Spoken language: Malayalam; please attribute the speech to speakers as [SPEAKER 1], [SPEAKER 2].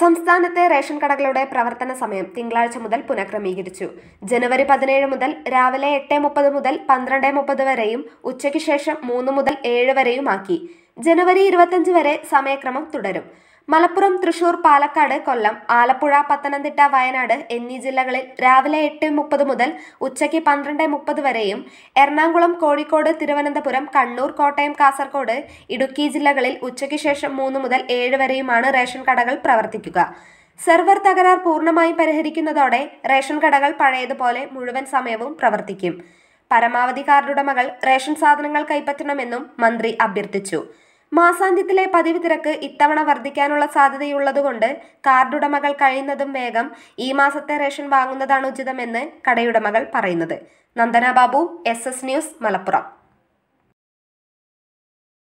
[SPEAKER 1] സംസ്ഥാനത്തെ റേഷൻ കടകളുടെ പ്രവർത്തന സമയം തിങ്കളാഴ്ച മുതൽ പുനഃക്രമീകരിച്ചു ജനുവരി പതിനേഴ് മുതൽ രാവിലെ എട്ട് മുപ്പത് മുതൽ പന്ത്രണ്ട് മുപ്പത് വരെയും ഉച്ചയ്ക്ക് ശേഷം മൂന്ന് മുതൽ ഏഴ് വരെയും ആക്കി ജനുവരി ഇരുപത്തഞ്ച് വരെ സമയക്രമം തുടരും മലപ്പുറം തൃശൂർ പാലക്കാട് കൊല്ലം ആലപ്പുഴ പത്തനംതിട്ട വയനാട് എന്നീ ജില്ലകളിൽ രാവിലെ എട്ട് മുപ്പത് മുതൽ ഉച്ചയ്ക്ക് പന്ത്രണ്ട് മുപ്പത് വരെയും എറണാകുളം കോഴിക്കോട് തിരുവനന്തപുരം കണ്ണൂർ കോട്ടയം കാസർഗോഡ് ഇടുക്കി ജില്ലകളിൽ ഉച്ചയ്ക്ക് ശേഷം മൂന്ന് മുതൽ ഏഴ് വരെയുമാണ് റേഷൻ കടകൾ പ്രവർത്തിക്കുക സെർവർ തകരാർ പൂർണ്ണമായും പരിഹരിക്കുന്നതോടെ റേഷൻ കടകൾ പഴയതുപോലെ മുഴുവൻ സമയവും പ്രവർത്തിക്കും പരമാവധി കാർഡുടമകൾ റേഷൻ സാധനങ്ങൾ കൈപ്പറ്റണമെന്നും മന്ത്രി അഭ്യർത്ഥിച്ചു മാസാന്ത്യത്തിലെ പതിവ് തിരക്ക് ഇത്തവണ വർദ്ധിക്കാനുള്ള സാധ്യതയുള്ളതുകൊണ്ട് കാർഡുടമകൾ കഴിയുന്നതും വേഗം ഈ മാസത്തെ റേഷൻ വാങ്ങുന്നതാണ് ഉചിതമെന്ന് കടയുടമകൾ പറയുന്നത് Nandana Babu S S news Malappuram